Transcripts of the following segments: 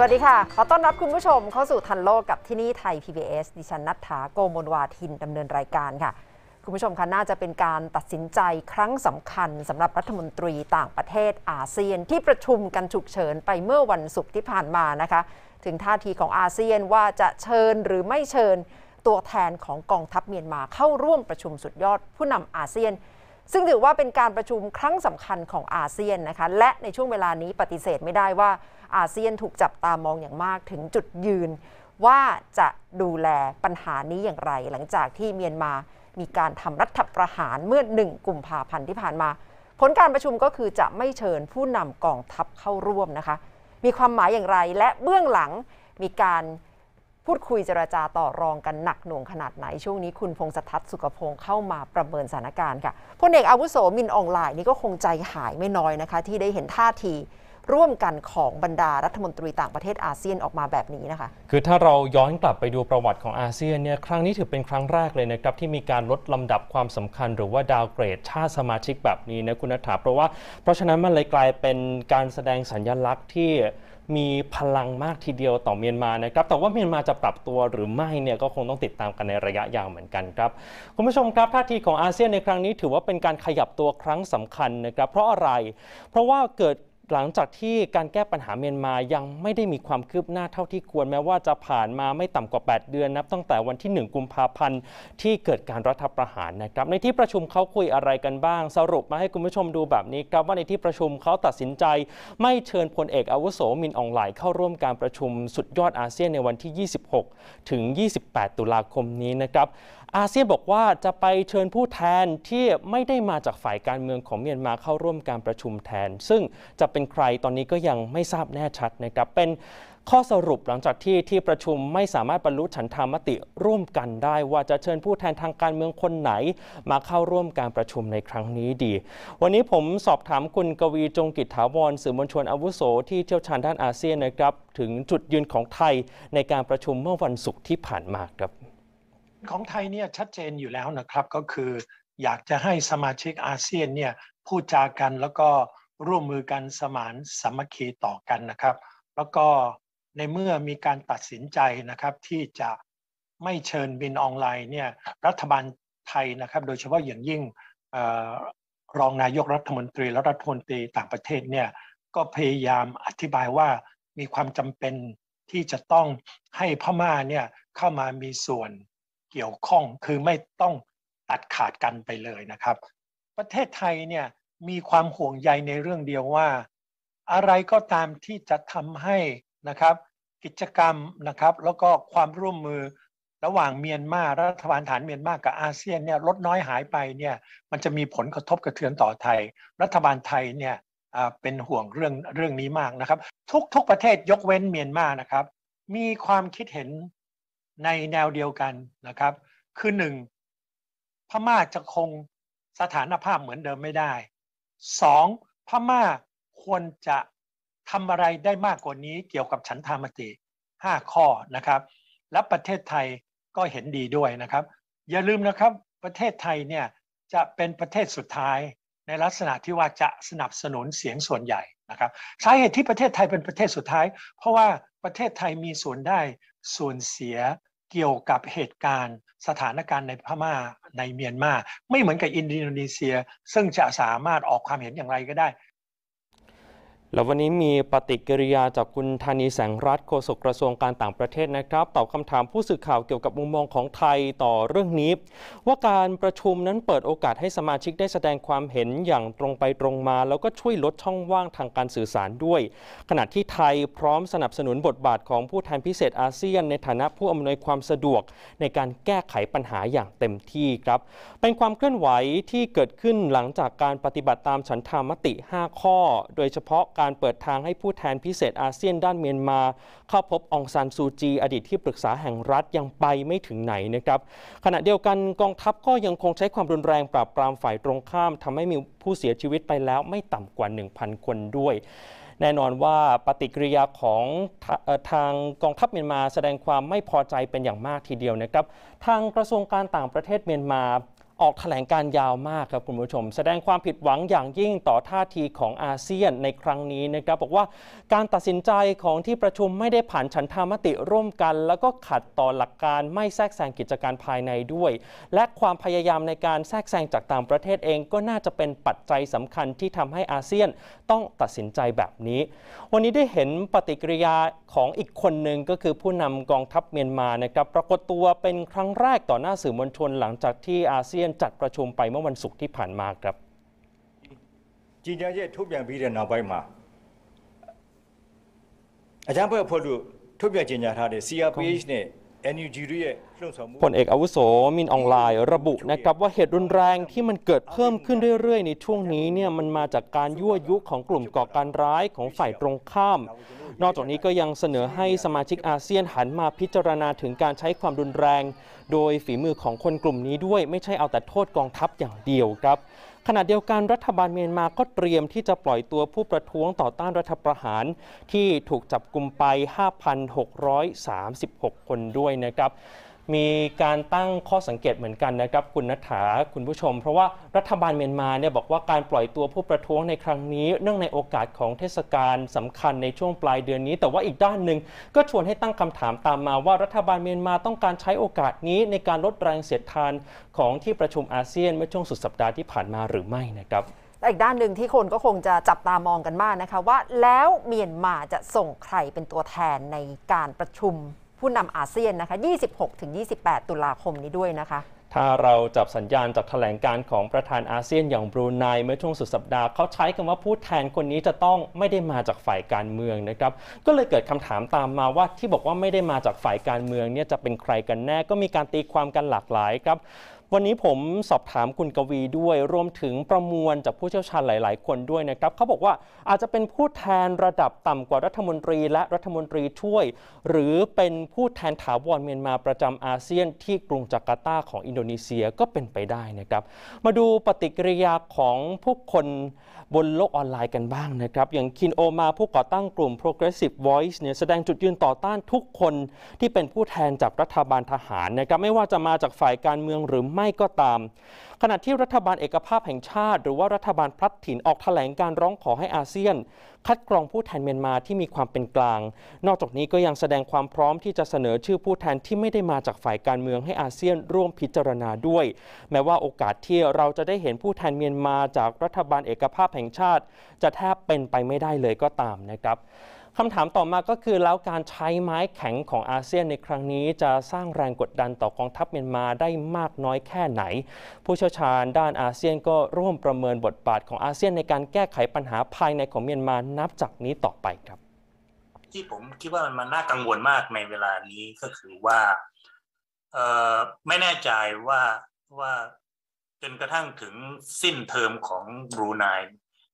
สวัสดีค่ะ ขอต้อนรับคุณผู้ชม เข้าสู่ทันโลกกับที่นี่ไทย PBS ดิฉันนัทถาโกมลวาทินดำเนินรายการค่ะ คุณผู้ชมคะน่าจะเป็นการตัดสินใจครั้งสำคัญสำหรับรัฐมนตรีต่างประเทศอาเซียน ที่ประชุมกันฉุกเฉินไปเมื่อวันศุกร์ที่ผ่านมานะคะ ถึงท่าทีของอาเซียนว่าจะเชิญหรือไม่เชิญ ตัวแทนของกองทัพเมียนมาเข้าร่วมประชุมสุดยอดผู้นำอาเซียนซึ่งถือว่าเป็นการประชุมครั้งสำคัญของอาเซียนนะคะ และในช่วงเวลานี้ปฏิเสธไม่ได้ว่าอาเซียนถูกจับตามองอย่างมากถึงจุดยืน ว่าจะดูแลปัญหานี้อย่างไร หลังจากที่เมียนมามีการทำรัฐประหารเมื่อหนึ่งกุมภาพันธ์ที่ผ่านมา ผลการประชุมก็คือจะไม่เชิญผู้นำกองทัพเข้าร่วมนะคะมีความหมายอย่างไรและเบื้องหลังมีการพูดคุยเจราจาต่อรองกันหนักหน่วงขนาดไหนช่วงนี้คุณพงศธรสุขพงศ์เข้ามาประเมินสถานการณ์ค่ะพลเอกอาวุโสมินออนไลน์นี่ก็คงใจหายไม่น้อยนะคะ ที่ได้เห็นท่าทีร่วมกันของบรรดารัฐมนตรีต่างประเทศอาเซียนออกมาแบบนี้นะคะ คือถ้าเราย้อนกลับไปดูประวัติของอาเซียนเนี่ยครั้งนี้ถือเป็นครั้งแรกเลยนะครับที่มีการลดลำดับความสำคัญ หรือว่าดาวเกรดชาติสมาชิกแบบนี้นะคุณนัฐาเพราะว่าเพราะฉะนั้นมันเลยกลายเป็นการแสดงสัญญลักษณ์ที่มีพลังมากทีเดียวต่อเมียนมานะครับ แต่ว่าเมียนมาจะปรับตัวหรือไม่เนี่ยก็คงต้องติดตามกันในระยะยาวเหมือนกันครับ คุณผู้ชมครับท่าทีของอาเซียนในครั้งนี้ถือว่าเป็นการขยับตัวครั้งสำคัญนะครับเพราะอะไร เพราะว่าเกิดหลังจากที่การแก้ปัญหาเมียนมายังไม่ได้มีความคืบหน้าเท่าที่ควรแม้ว่าจะผ่านมาไม่ต่ำกว่า 8 เดือนนับตั้งแต่วันที่ 1 กุมภาพันธ์ที่เกิดการรัฐประหารนะครับในที่ประชุมเขาคุยอะไรกันบ้าง สรุปมาให้คุณผู้ชมดูแบบนี้ครับว่าในที่ประชุมเขาตัดสินใจ ไม่เชิญพลเอกอาวุโสมินอองไหลเข้าร่วมการประชุมสุดยอดอาเซียนในวันที่ 26ถึง28 ตุลาคมนี้นะครับอาเซียนบอกว่าจะไปเชิญผู้แทนที่ไม่ได้มาจากฝ่ายการเมืองของเมียนมาเข้าร่วมการประชุมแทน ซึ่งจะเป็นใครตอนนี้ก็ยังไม่ทราบแน่ชัดนะครับเป็นข้อสรุปหลังจากที่ที่ประชุมไม่สามารถบรรลุฉันทามติร่วมกันได้ ว่าจะเชิญผู้แทนทางการเมืองคนไหน มาเข้าร่วมการประชุมในครั้งนี้ดี วันนี้ผมสอบถามคุณกวีจงกิจถาวรสื่อมวลชนอาวุโส ที่เที่ยวชาญด้านอาเซียนนะครับถึงจุดยืนของไทยในการประชุมเมื่อวันศุกร์ที่ผ่านมาครับของไทยเนี่ยชัดเจนอยู่แล้วนะครับก็คืออยากจะให้สมาชิกอาเซียนเนี่ยพูดจากันแล้วก็ร่วมมือกันสมานสามัคคีต่อกันนะครับ แล้วก็ในเมื่อมีการตัดสินใจนะครับที่จะไม่เชิญบินออนไลน์เนี่ยรัฐบาลไทยนะครับโดยเฉพาะอย่างยิ่งรองนายกรัฐมนตรีและรัฐมนตรีต่างประเทศเนี่ยก็พยายามอธิบายว่ามีความจำเป็นที่จะต้องให้พม่าเนี่ยเข้ามามีส่วนเกี่ยวข้องคือไม่ต้องตัดขาดกันไปเลยนะครับ ประเทศไทยเนี่ยมีความห่วงใยในเรื่องเดียวว่า อะไรก็ตามที่จะทำให้นะครับ กิจกรรมนะครับ แล้วก็ความร่วมมือระหว่าง เมียนมารัฐบาลฐานเมียนมากับอาเซียนเนี่ยลดน้อยหายไปเนี่ยมันจะมีผลกระทบกระเทือนต่อไทย รัฐบาลไทยเนี่ยเป็นห่วงเรื่องเรื่องนี้มากนะครับ ทุกทุกประเทศยกเว้นเมียนมานะครับ มีความคิดเห็นในแนวเดียวกันนะครับคือหนึ่งพม่าจะคงสถานภาพเหมือนเดิมไม่ได้ สองพม่าควรจะทำอะไรได้มากกว่านี้เกี่ยวกับฉันทามติ 5 ข้อนะครับ และประเทศไทยก็เห็นดีด้วยนะครับ อย่าลืมนะครับประเทศไทยเนี่ยจะเป็นประเทศสุดท้ายในลักษณะที่ว่าจะสนับสนุนเสียงส่วนใหญ่นะครับ สาเหตุที่ประเทศไทยเป็นประเทศสุดท้าย เพราะว่าประเทศไทยมีส่วนได้ส่วนเสียเกี่ยวกับเหตุการณ์สถานการณ์ในพม่าในเมียนมาไม่เหมือนกับอินโดนีเซีย ซึ่งจะสามารถออกความเห็นอย่างไรก็ได้แล้ววันนี้มีปฏิกิริยาจากคุณธานีแสงรัตน์โฆษกกระทรวงการต่างประเทศนะครับตอบคำถามผู้สื่อข่าวเกี่ยวกับมุมมองของไทยต่อเรื่องนี้ ว่าการประชุมนั้นเปิดโอกาสให้สมาชิกได้แสดงความเห็นอย่างตรงไปตรงมา แล้วก็ช่วยลดช่องว่างทางการสื่อสารด้วย ขณะที่ไทยพร้อมสนับสนุนบทบาทของผู้แทนพิเศษอาเซียน ในฐานะผู้อำนวยความสะดวกในการแก้ไขปัญหาอย่างเต็มที่ครับ เป็นความเคลื่อนไหวที่เกิดขึ้นหลังจากการปฏิบัติตามฉันทามติ 5 ข้อ โดยเฉพาะการเปิดทางให้ผู้แทนพิเศษอาเซียนด้านเมียนมา เข้าพบองซันซูจี อดีตที่ปรึกษาแห่งรัฐยังไปไม่ถึงไหนนะครับขณะเดียวกันกองทัพก็ยังคงใช้ความรุนแรงปราบปรามฝ่ายตรงข้าม ทำให้มีผู้เสียชีวิตไปแล้วไม่ต่ำกว่า 1,000 คนด้วย แน่นอนว่าปฏิกิริยาของทางกองทัพเมียนมาแสดงความไม่พอใจเป็นอย่างมากทีเดียวนะครับทางกระทรวงการต่างประเทศเมียนมาออกแถลงการยาวมากครับคุณผู้ชม แสดงความผิดหวังอย่างยิ่งต่อท่าทีของอาเซียนในครั้งนี้นะครับบอกว่าการตัดสินใจของที่ประชุมไม่ได้ผ่านฉันทามติร่วมกัน แล้วก็ขัดต่อหลักการไม่แทรกแซงกิจการภายในด้วย และความพยายามในการแทรกแซงจากต่างประเทศเอง ก็น่าจะเป็นปัจจัยสำคัญที่ทำให้อาเซียนต้องตัดสินใจแบบนี้ วันนี้ได้เห็นปฏิกิริยาของอีกคนหนึ่งก็คือผู้นำกองทัพเมียนมานะครับปรากฏตัวเป็นครั้งแรกต่อหน้าสื่อมวลชนหลังจากที่อาเซียนียนจัดประชุมไปเมื่อวันศุกร์ที่ผ่านมาครับจริงๆที่ทุบย่างพีเรนเอาไปมา อาจารย์เพื่อพอดูทุบย่างจริงๆท่าเดีซีอาร์พีเนี่ยผพลเอกอาวุโสมินออนไลน์ ระบุนะครับว่าเหตุรุนแรงที่มันเกิดเพิ่มขึ้นเรื่อยๆ ในช่วงนี้เนี่ย มันมาจากการยั่วยุของกลุ่มก่อการร้ายของฝ่ายตรงข้าม นอกจากนี้ก็ยังเสนอให้สมาชิกอาเซียนหันมาพิจารณาถึงการใช้ความรุนแรง โดยฝีมือของคนกลุ่มนี้ด้วยไม่ใช่เอาแต่โทษกองทัพอย่างเดียวครับขณะเดียวกันรัฐบาลเมียนมาก็เตรียมที่จะปล่อยตัวผู้ประท้วงต่อต้านรัฐประหารที่ถูกจับกลุ่มไป 5,636 คนด้วยนะครับมีการตั้งข้อสังเกตเหมือนกันนะครับคุณนัฐาคุณผู้ชม เพราะว่ารัฐบาลเมียนมาเนี่ยบอกว่าการปล่อยตัวผู้ประท้วงในครั้งนี้ เนื่องในโอกาสของเทศกาลสำคัญในช่วงปลายเดือนนี้ แต่ว่าอีกด้านหนึ่งก็ชวนให้ตั้งคำถามตามมาว่า รัฐบาลเมียนมาต้องการใช้โอกาสนี้ในการลดแรงเสียดทานของที่ประชุมอาเซียนเมื่อช่วงสุดสัปดาห์ที่ผ่านมาหรือไม่นะครับและอีกด้านหนึ่งที่คนก็คงจะจับตามองกันมากนะคะว่าแล้วเมียนมาจะส่งใครเป็นตัวแทนในการประชุมผู้นำอาเซียนนะคะ 26-28 ตุลาคมนี้ด้วยนะคะ ถ้าเราจับสัญญาณจากแถลงการของประธานอาเซียนอย่างบรูไนเมื่อช่วงสุดสัปดาห์ เขาใช้คำว่าผู้แทนคนนี้จะต้องไม่ได้มาจากฝ่ายการเมืองนะครับ ก็เลยเกิดคำถามตามมาว่าที่บอกว่าไม่ได้มาจากฝ่ายการเมืองเนี่ยจะเป็นใครกันแน่ ก็มีการตีความกันหลากหลายครับวันนี้ผมสอบถามคุณกวีด้วย รวมถึงประมวลจากผู้เชี่ยวชาญหลาย ๆ คนด้วยนะครับเขาบอกว่าอาจจะเป็นผู้แทนระดับต่ำกว่ารัฐมนตรีและรัฐมนตรีช่วย หรือเป็นผู้แทนถาวรเมียนมาประจำอาเซียน ที่กรุงจาการ์ตาของอินโดนีเซียก็เป็นไปได้นะครับมาดูปฏิกิริยาของผู้คนบนโลกออนไลน์กันบ้างนะครับอย่างคินโอมาผู้ก่อตั้งกลุ่ม Progressive Voice เนี่ยแสดงจุดยืนต่อต้านทุกคนที่เป็นผู้แทนจากรัฐบาลทหารนะครับไม่ว่าจะมาจากฝ่ายการเมืองหรือไม่ก็ตามขณะที่รัฐบาลเอกภาพแห่งชาติ หรือว่ารัฐบาลพลัดถิ่นออกแถลงการร้องขอให้อาเซียน คัดกรองผู้แทนเมียนมาที่มีความเป็นกลาง นอกจากนี้ก็ยังแสดงความพร้อมที่จะเสนอชื่อผู้แทนที่ไม่ได้มาจากฝ่ายการเมืองให้อาเซียน ร่วมพิจารณาด้วย แม้ว่าโอกาสที่เราจะได้เห็นผู้แทนเมียนมาจากรัฐบาลเอกภาพแห่งชาติ จะแทบเป็นไปไม่ได้เลยก็ตามนะครับคำถามต่อมาก็คือแล้วการใช้ไม้แข็งของอาเซียนในครั้งนี้จะสร้างแรงกดดันต่อกองทัพเมียนมาได้มากน้อยแค่ไหน ผู้เชชี่ยวชาญด้านอาเซียนก็ร่วมประเมินบทบาทของอาเซียนในการแก้ไขปัญหาภายในของเมียนมานับจากนี้ต่อไปครับ ที่ผมคิดว่ามันน่ากังวลมากในเวลานี้ก็คือว่าเออไม่แน่ใจว่าว่าจนกระทั่งถึงสิ้นเทอมของบรูไน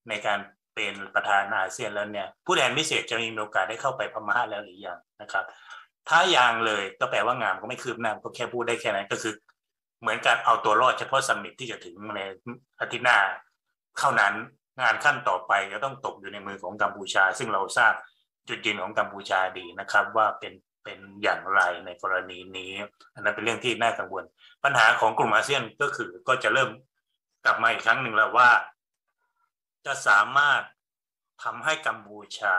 ในการเป็นประธานอาเซียนแล้วเนี่ยผู้แทนพิเศษจะมีโอกาสได้เข้าไปพม่าแล้วหรือยังนะครับถ้ายังเลยก็แปลว่างามก็ไม่คืบหน้าก็แค่พูดได้แค่นั้นก็คือเหมือนการเอาตัวรอดเฉพาะสมิตที่จะถึงในอาทิตย์หน้าเท่านั้นงานขั้นต่อไปจะต้องตกอยู่ในมือของกัมพูชา ซึ่งเราทราบจุดยืนของกัมพูชาดีนะครับ ว่าเป็นเป็นอย่างไรในกรณีนี้ อันนั้นเป็นเรื่องที่น่ากังวล ปัญหาของกลุ่มอาเซียนก็คือก็จะเริ่มกลับมาอีกครั้งหนึ่งแล้วว่า จะสามารถทำให้กัมพูชา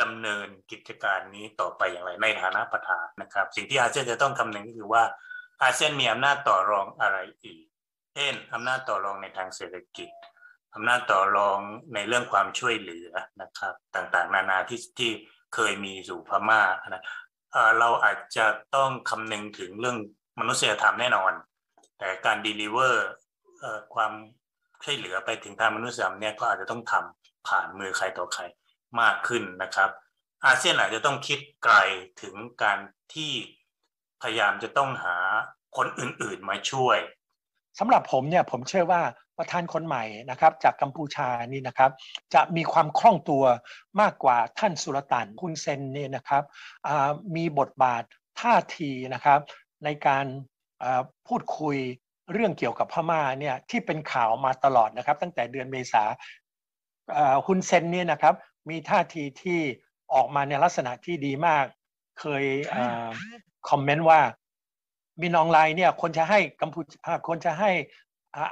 ดำเนินกิจการนี้ต่อไปอย่างไร ในฐานะประธานนะครับ สิ่งที่อาเซียนจะต้องคำนึงก็คือว่าอาเซียนมีอำนาจต่อรองอะไรอีก เช่นอำนาจต่อรองในทางเศรษฐกิจ อำนาจต่อรองในเรื่องความช่วยเหลือนะครับ ต่างๆนานาที่ที่เคยมีสู่พม่านะเราอาจจะต้องคำนึงถึงเรื่องมนุษยธรรมแน่นอน แต่การดีลิเวอร์ความช่วยเหลือไปถึงทางมนุษยธรรมเนี่ยก็อาจจะต้องทำผ่านมือใครต่อใครมากขึ้นนะครับ อาเซียนอาจจะต้องคิดไกลถึงการที่พยายามจะต้องหาคนอื่น ๆมาช่วยสำหรับผมเนี่ยผมเชื่อว่าประธานคนใหม่นะครับ จากกัมพูชานี่นะครับจะมีความคล่องตัวมากกว่าท่านสุลต่านคุณเซนเนี่ยนะครับมีบทบาทท่าทีนะครับ ในการพูดคุยเรื่องเกี่ยวกับพม่าเนี่ยที่เป็นข่าวมาตลอดนะครับ ตั้งแต่เดือนเมษาฮุนเซนเนี่ยนะครับ มีท่าทีที่ออกมาในลักษณะที่ดีมากเคยคอมเมนต์ว่ามีนอองไลน์เนี่ยคนจะให้กัมพูชาคนจะให้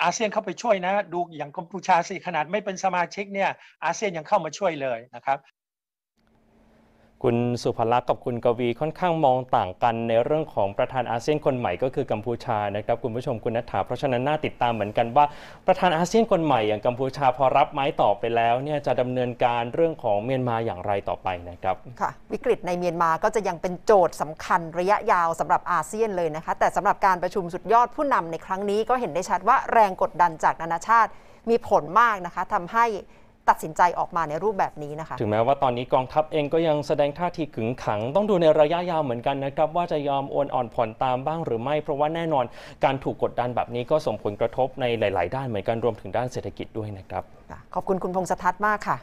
อาเซียนเข้าไปช่วยนะ ดูอย่างกัมพูชาสิขนาดไม่เป็นสมาชิกเนี่ยอาเซียนยังเข้ามาช่วยเลยนะครับคุณสุภลักษณ์กับคุณกวีค่อนข้างมองต่างกันในเรื่องของประธานอาเซียนคนใหม่ก็คือกัมพูชานะครับคุณผู้ชมคุณนัฐาเพราะฉะนั้นน่าติดตามเหมือนกันว่าประธานอาเซียนคนใหม่อย่างกัมพูชาพอรับไม้ต่อไปแล้วเนี่ยจะดำเนินการเรื่องของเมียนมาอย่างไรต่อไปนะครับค่ะวิกฤตในเมียนมาก็จะยังเป็นโจทย์สำคัญระยะยาวสำหรับอาเซียนเลยนะคะแต่สำหรับการประชุมสุดยอดผู้นำในครั้งนี้ก็เห็นได้ชัดว่าแรงกดดันจากนานาชาติมีผลมากนะคะทำให้ตัดสินใจออกมาในรูปแบบนี้นะคะ ถึงแม้ว่าตอนนี้กองทัพเองก็ยังแสดงท่าทีขึงขัง ต้องดูในระยะยาวเหมือนกันนะครับ ว่าจะยอมโอนอ่อนผ่อนตามบ้างหรือไม่ เพราะว่าแน่นอนการถูกกดดันแบบนี้ก็ส่งผลกระทบในหลายๆ ด้านเหมือนกันรวมถึงด้านเศรษฐกิจด้วยนะครับ ขอบคุณคุณพงษ์สัศน์มากค่ะ